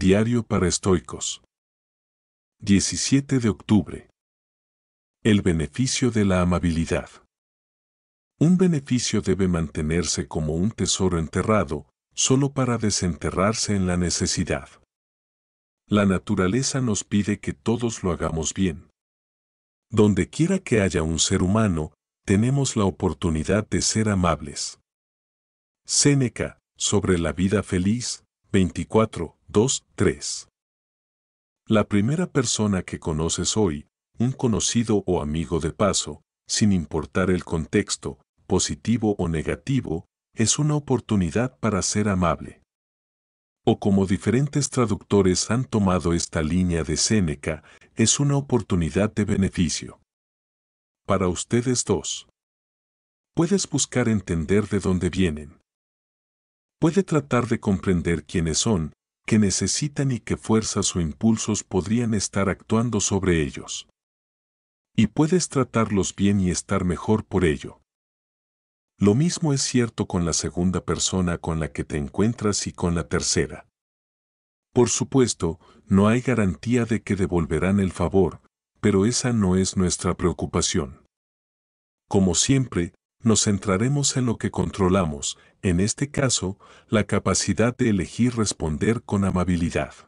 Diario para estoicos. 17 de octubre. El beneficio de la amabilidad. Un beneficio debe mantenerse como un tesoro enterrado, solo para desenterrarse en la necesidad. La naturaleza nos pide que todos lo hagamos bien. Donde quiera que haya un ser humano, tenemos la oportunidad de ser amables. Séneca, sobre la vida feliz, 24, 2, 3. La primera persona que conoces hoy, un conocido o amigo de paso, sin importar el contexto, positivo o negativo, es una oportunidad para ser amable. O como diferentes traductores han tomado esta línea de Séneca, es una oportunidad de beneficio. Para ustedes dos. Puedes buscar entender de dónde vienen. Puede tratar de comprender quiénes son, que necesitan y qué fuerzas o impulsos podrían estar actuando sobre ellos. Y puedes tratarlos bien y estar mejor por ello. Lo mismo es cierto con la segunda persona con la que te encuentras y con la tercera. Por supuesto, no hay garantía de que devolverán el favor, pero esa no es nuestra preocupación. Como siempre, nos centraremos en lo que controlamos, en este caso, la capacidad de elegir responder con amabilidad.